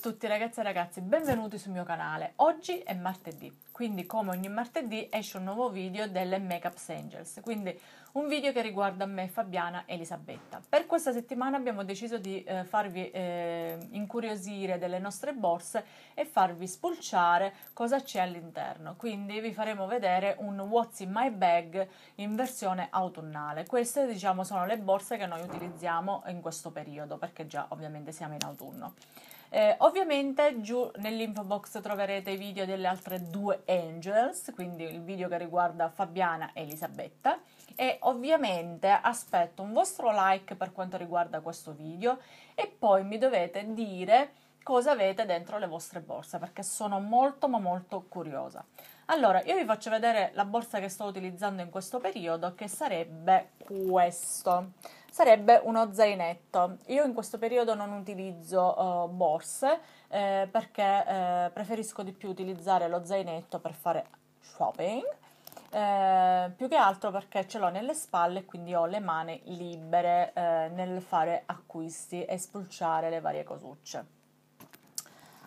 tutti ragazzi e ragazze, benvenuti sul mio canale. Oggi è martedì, quindi come ogni martedì esce un nuovo video delle Makeups Angels, quindi un video che riguarda me, Fabiana e Elisabetta. Per questa settimana abbiamo deciso di eh, farvi eh, incuriosire delle nostre borse e farvi spulciare cosa c'è all'interno, quindi vi faremo vedere un What's in my bag in versione autunnale. Queste diciamo sono le borse che noi utilizziamo in questo periodo, perché già ovviamente siamo in autunno. Eh, ovviamente giù nell'info box troverete i video delle altre due Angels, quindi il video che riguarda Fabiana e Elisabetta e ovviamente aspetto un vostro like per quanto riguarda questo video e poi mi dovete dire cosa avete dentro le vostre borse perché sono molto ma molto curiosa. Allora, io vi faccio vedere la borsa che sto utilizzando in questo periodo che sarebbe questo sarebbe uno zainetto. Io in questo periodo non utilizzo uh, borse eh, perché eh, preferisco di più utilizzare lo zainetto per fare shopping. Eh, più che altro perché ce l'ho nelle spalle e quindi ho le mani libere eh, nel fare acquisti e spulciare le varie cosucce.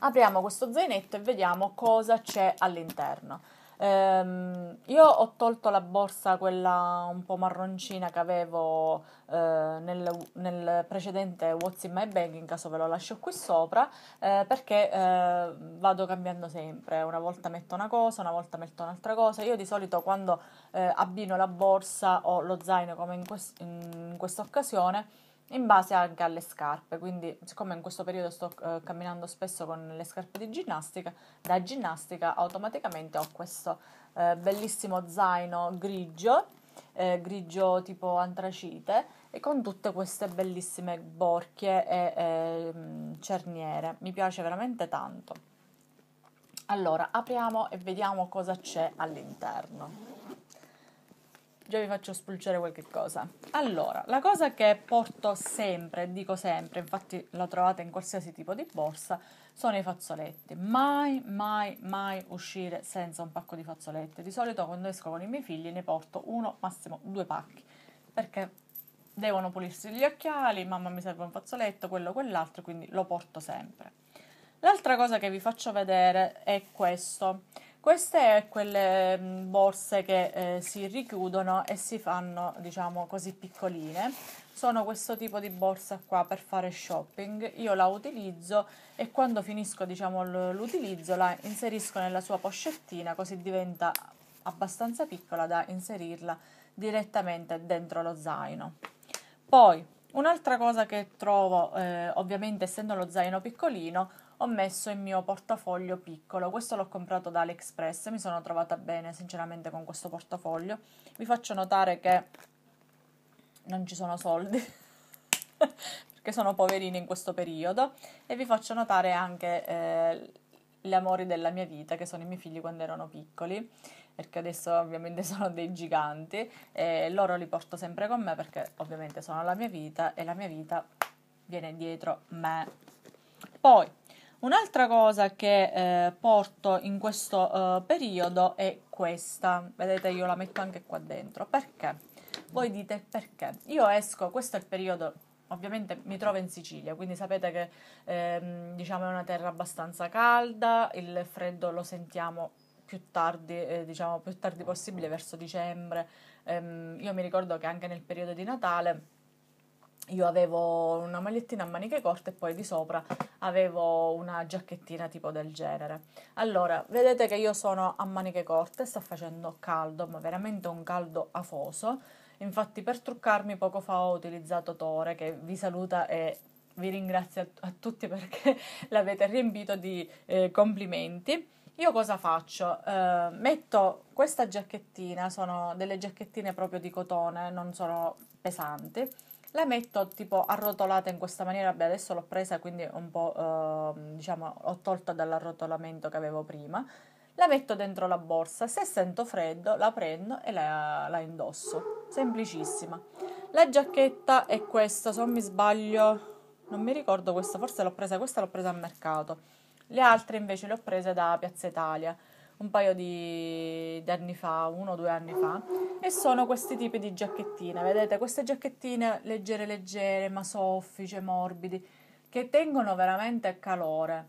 Apriamo questo zainetto e vediamo cosa c'è all'interno. Ehm, io ho tolto la borsa, quella un po' marroncina che avevo eh, nel, nel, precedente What's in my bag, in caso ve lo lascio qui sopra, eh, perché eh, vado cambiando sempre. Una volta metto una cosa, una volta metto un'altra cosa. Io di solito quando eh, abbino la borsa o lo zaino come in, quest- in questa occasione in base anche alle scarpe, quindi siccome in questo periodo sto eh, camminando spesso con le scarpe di ginnastica, da ginnastica automaticamente ho questo eh, bellissimo zaino grigio, eh, grigio tipo antracite e con tutte queste bellissime borchie e ehm, cerniere, mi piace veramente tanto. Allora, apriamo e vediamo cosa c'è all'interno già vi faccio spulciare qualche cosa. Allora, la cosa che porto sempre, dico sempre, infatti la trovate in qualsiasi tipo di borsa, sono i fazzoletti. Mai, mai, mai uscire senza un pacco di fazzoletti. Di solito quando esco con i miei figli ne porto uno, massimo due pacchi, perché devono pulirsi gli occhiali, mamma mi serve un fazzoletto, quello, quell'altro, quindi lo porto sempre. L'altra cosa che vi faccio vedere è questo queste è quelle mm, borse che eh, si richiudono e si fanno, diciamo così, piccoline. Sono questo tipo di borsa qua per fare shopping. Io la utilizzo e quando finisco, diciamo, l'utilizzo la inserisco nella sua poscettina così diventa abbastanza piccola da inserirla direttamente dentro lo zaino. Poi Un'altra cosa che trovo, eh, ovviamente essendo lo zaino piccolino, ho messo il mio portafoglio piccolo. Questo l'ho comprato da AliExpress, mi sono trovata bene sinceramente con questo portafoglio. Vi faccio notare che non ci sono soldi, perché sono poverina in questo periodo, e vi faccio notare anche eh, gli amori della mia vita, che sono i miei figli quando erano piccoli perché adesso ovviamente sono dei giganti e loro li porto sempre con me perché ovviamente sono la mia vita e la mia vita viene dietro me. Poi, un'altra cosa che eh, porto in questo eh, periodo è questa. Vedete, io la metto anche qua dentro. Perché? Voi dite perché? Io esco, questo è il periodo ovviamente mi trovo in Sicilia, quindi sapete che ehm, diciamo è una terra abbastanza calda, il freddo lo sentiamo più tardi, eh, diciamo più tardi possibile, verso dicembre. Ehm, io mi ricordo che anche nel periodo di Natale io avevo una magliettina a maniche corte e poi di sopra avevo una giacchettina tipo del genere. Allora, vedete che io sono a maniche corte, sta facendo caldo, ma veramente un caldo afoso. Infatti per truccarmi poco fa ho utilizzato Tore che vi saluta e vi ringrazio a, t- a tutti perché l'avete riempito di eh, complimenti. Io cosa faccio? Eh, metto questa giacchettina, sono delle giacchettine proprio di cotone, non sono pesanti. La metto tipo arrotolata in questa maniera, beh adesso l'ho presa quindi un po' eh, diciamo ho tolta dall'arrotolamento che avevo prima. La metto dentro la borsa, se sento freddo la prendo e la, la indosso, semplicissima. La giacchetta è questa, se non mi sbaglio, non mi ricordo questa, forse l'ho presa, questa l'ho presa al mercato le altre invece le ho prese da Piazza Italia un paio di, di, anni fa, uno o due anni fa, e sono questi tipi di giacchettine. Vedete, queste giacchettine leggere, leggere, ma soffice, morbidi, che tengono veramente calore.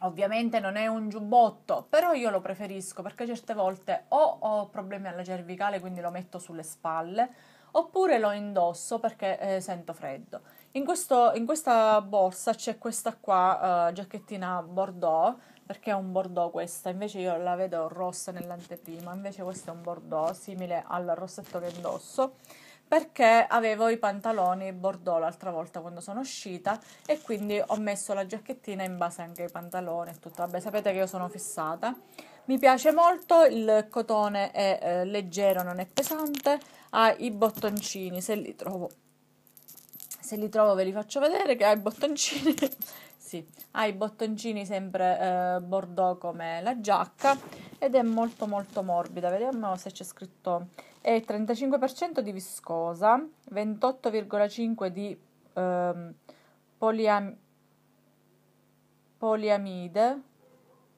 Ovviamente non è un giubbotto, però io lo preferisco perché certe volte o ho problemi alla cervicale, quindi lo metto sulle spalle, oppure lo indosso perché eh, sento freddo. In, questo, in questa borsa c'è questa qua, uh, giacchettina bordeaux, perché è un bordeaux questa, invece io la vedo rossa nell'anteprima, invece questo è un bordeaux simile al rossetto che indosso perché avevo i pantaloni bordeaux l'altra volta quando sono uscita e quindi ho messo la giacchettina in base anche ai pantaloni e tutto. Vabbè, sapete che io sono fissata. Mi piace molto, il cotone è eh, leggero, non è pesante, ha i bottoncini se li trovo se li trovo ve li faccio vedere che ha i bottoncini sì, ha i bottoncini sempre eh, bordeaux come la giacca ed è molto molto morbida vediamo se c'è scritto è 35% di viscosa 28,5 di eh, poliam- poliamide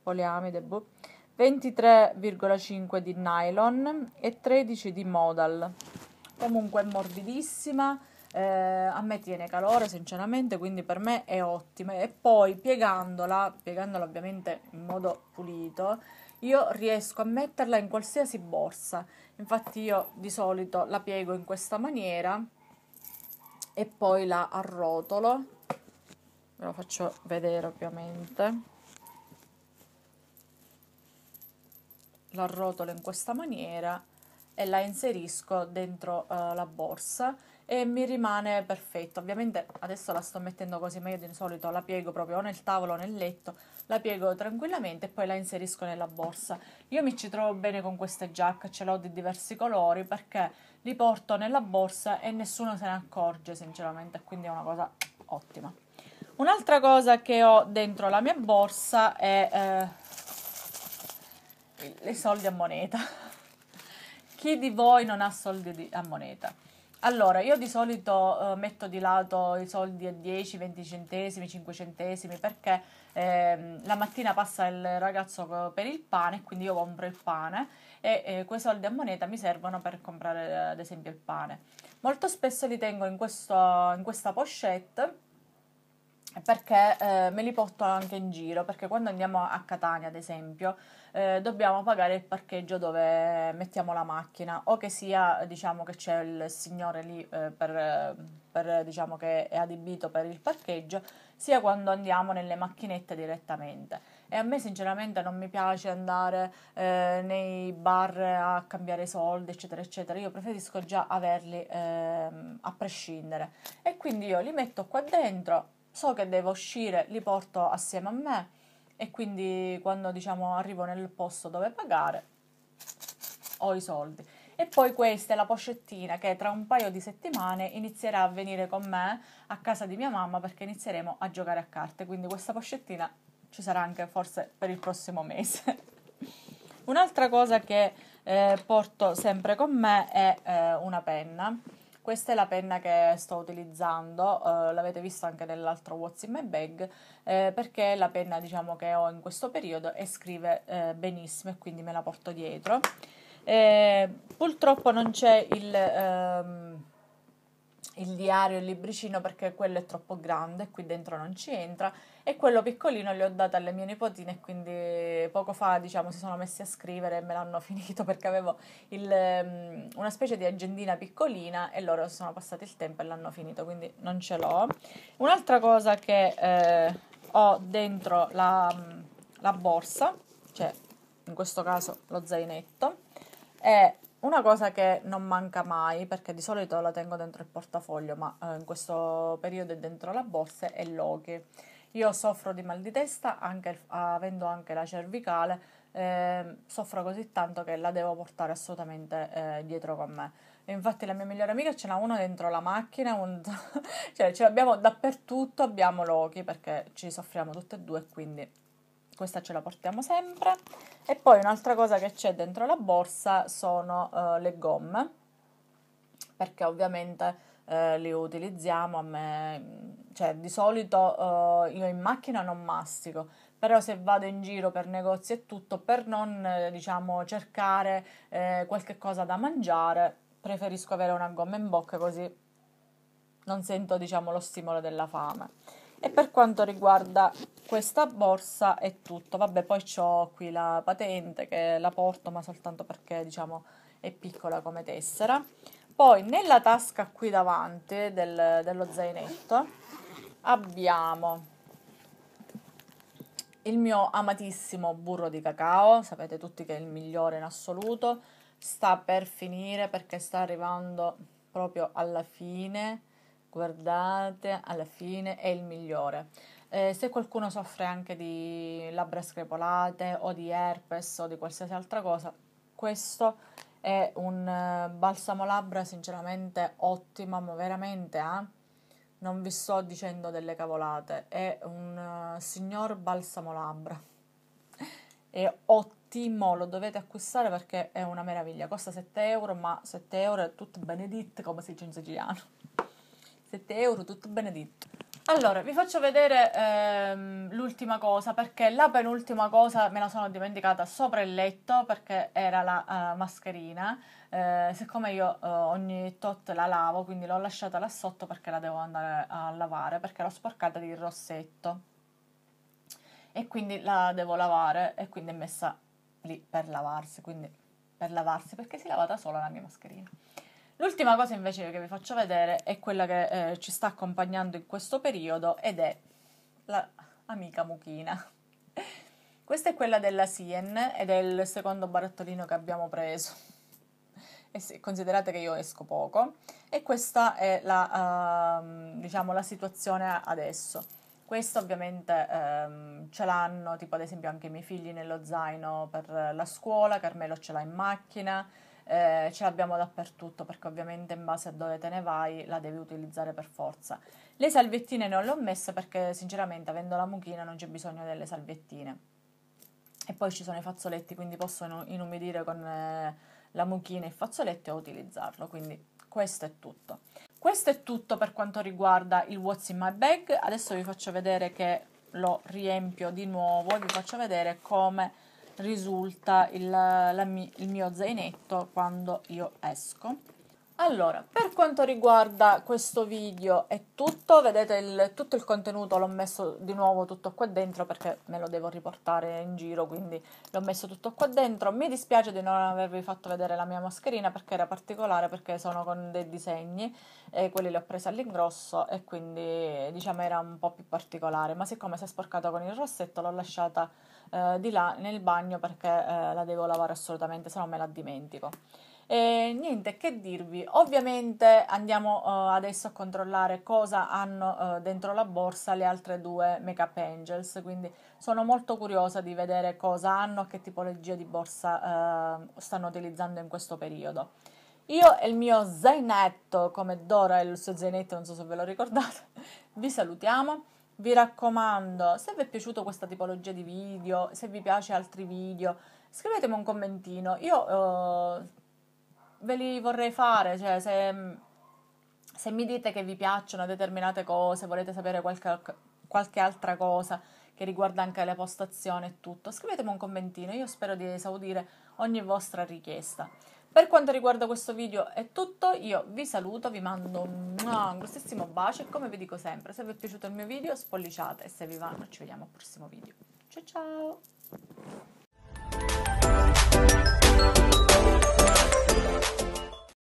poliamide boh, 23,5 di nylon e 13 di modal comunque è morbidissima eh, a me tiene calore sinceramente, quindi per me è ottima. E poi piegandola, piegandola ovviamente in modo pulito, io riesco a metterla in qualsiasi borsa. Infatti io di solito la piego in questa maniera e poi la arrotolo. Ve lo faccio vedere ovviamente. La arrotolo in questa maniera e la inserisco dentro uh, la borsa e mi rimane perfetto. Ovviamente adesso la sto mettendo così, ma io di solito la piego proprio o nel tavolo o nel letto, la piego tranquillamente e poi la inserisco nella borsa. Io mi ci trovo bene con queste giacche, ce l'ho di diversi colori perché li porto nella borsa e nessuno se ne accorge sinceramente, quindi è una cosa ottima. Un'altra cosa che ho dentro la mia borsa è eh, i soldi a moneta. Chi di voi non ha soldi a moneta? Allora, io di solito eh, metto di lato i soldi a 10, 20 centesimi, 5 centesimi perché eh, la mattina passa il ragazzo per il pane, quindi io compro il pane e eh, quei soldi a moneta mi servono per comprare eh, ad esempio il pane. Molto spesso li tengo in, questo, in questa pochette perché eh, me li porto anche in giro, perché quando andiamo a Catania, ad esempio, eh, dobbiamo pagare il parcheggio dove mettiamo la macchina o che sia, diciamo, che c'è il signore lì eh, per, per, diciamo, che è adibito per il parcheggio, sia quando andiamo nelle macchinette direttamente. E a me sinceramente non mi piace andare eh, nei bar a cambiare soldi, eccetera, eccetera. Io preferisco già averli ehm, a prescindere. E quindi io li metto qua dentro so che devo uscire, li porto assieme a me e quindi quando diciamo arrivo nel posto dove pagare ho i soldi. E poi questa è la pochettina che tra un paio di settimane inizierà a venire con me a casa di mia mamma perché inizieremo a giocare a carte, quindi questa pochettina ci sarà anche forse per il prossimo mese. Un'altra cosa che eh, porto sempre con me è eh, una penna questa è la penna che sto utilizzando, eh, l'avete visto anche nell'altro What's in My Bag, eh, perché è la penna diciamo, che ho in questo periodo e scrive eh, benissimo e quindi me la porto dietro. Eh, purtroppo non c'è il... Ehm, il diario, il libricino perché quello è troppo grande e qui dentro non ci entra e quello piccolino le ho dato alle mie nipotine e quindi poco fa diciamo si sono messi a scrivere e me l'hanno finito perché avevo il, um, una specie di agendina piccolina e loro sono passati il tempo e l'hanno finito quindi non ce l'ho un'altra cosa che eh, ho dentro la, mm, la borsa cioè in questo caso lo zainetto è una cosa che non manca mai, perché di solito la tengo dentro il portafoglio, ma eh, in questo periodo è dentro la borsa, è l'Oki. Io soffro di mal di testa, anche, avendo anche la cervicale, eh, soffro così tanto che la devo portare assolutamente eh, dietro con me. infatti la mia migliore amica ce n'ha uno dentro la macchina, un... cioè ce l'abbiamo dappertutto, abbiamo l'Oki perché ci soffriamo tutte e due, quindi questa ce la portiamo sempre e poi un'altra cosa che c'è dentro la borsa sono uh, le gomme perché ovviamente uh, le utilizziamo a me cioè di solito uh, io in macchina non mastico però se vado in giro per negozi e tutto per non eh, diciamo cercare eh, qualche cosa da mangiare preferisco avere una gomma in bocca così non sento diciamo lo stimolo della fame e per quanto riguarda questa borsa è tutto. Vabbè, poi ho qui la patente che la porto, ma soltanto perché diciamo è piccola come tessera. Poi nella tasca qui davanti del, dello zainetto abbiamo il mio amatissimo burro di cacao, sapete tutti che è il migliore in assoluto, sta per finire perché sta arrivando proprio alla fine guardate, alla fine è il migliore. Eh, se qualcuno soffre anche di labbra screpolate o di herpes o di qualsiasi altra cosa, questo è un eh, balsamo labbra sinceramente ottimo, ma veramente eh? non vi sto dicendo delle cavolate, è un uh, signor balsamo labbra. è ottimo, lo dovete acquistare perché è una meraviglia, costa 7 euro, ma 7 euro è tutto benedetto come si dice in siciliano. 7 euro, tutto benedetto. Allora, vi faccio vedere ehm, l'ultima cosa perché la penultima cosa me la sono dimenticata sopra il letto perché era la uh, mascherina. Eh, siccome io uh, ogni tot la lavo, quindi l'ho lasciata là sotto perché la devo andare a lavare perché l'ho sporcata di rossetto e quindi la devo lavare e quindi è messa lì per lavarsi, quindi per lavarsi perché si lava da sola la mia mascherina. L'ultima cosa invece che vi faccio vedere è quella che eh, ci sta accompagnando in questo periodo ed è l'amica la mucchina. Questa è quella della Sien ed è il secondo barattolino che abbiamo preso. Se, considerate che io esco poco e questa è la, uh, diciamo, la situazione adesso. Questo ovviamente um, ce l'hanno, tipo ad esempio anche i miei figli nello zaino per la scuola, Carmelo ce l'ha in macchina, eh, ce l'abbiamo dappertutto perché ovviamente in base a dove te ne vai la devi utilizzare per forza. Le salviettine non le ho messe perché sinceramente avendo la mucchina non c'è bisogno delle salviettine. E poi ci sono i fazzoletti, quindi posso inumidire con eh, la mucchina e il fazzoletto e utilizzarlo, quindi questo è tutto. Questo è tutto per quanto riguarda il What's in my bag, adesso vi faccio vedere che lo riempio di nuovo e vi faccio vedere come risulta il, la, il mio zainetto quando io esco allora, per quanto riguarda questo video è tutto, vedete il, tutto il contenuto l'ho messo di nuovo tutto qua dentro perché me lo devo riportare in giro, quindi l'ho messo tutto qua dentro. Mi dispiace di non avervi fatto vedere la mia mascherina perché era particolare, perché sono con dei disegni e quelli li ho presi all'ingrosso e quindi diciamo era un po' più particolare, ma siccome si è sporcata con il rossetto l'ho lasciata eh, di là nel bagno perché eh, la devo lavare assolutamente, se no me la dimentico. E niente, che dirvi? Ovviamente andiamo uh, adesso a controllare cosa hanno uh, dentro la borsa le altre due Makeup Angels, quindi sono molto curiosa di vedere cosa hanno, e che tipologia di borsa uh, stanno utilizzando in questo periodo. Io e il mio zainetto, come Dora e il suo zainetto, non so se ve lo ricordate, vi salutiamo. Vi raccomando, se vi è piaciuto questa tipologia di video, se vi piace altri video, scrivetemi un commentino. Io ve li vorrei fare, cioè se, se mi dite che vi piacciono determinate cose, volete sapere qualche, qualche altra cosa che riguarda anche le postazioni e tutto, scrivetemi un commentino, io spero di esaudire ogni vostra richiesta. Per quanto riguarda questo video è tutto, io vi saluto, vi mando un grossissimo bacio e come vi dico sempre, se vi è piaciuto il mio video spolliciate e se vi vanno ci vediamo al prossimo video. Ciao ciao!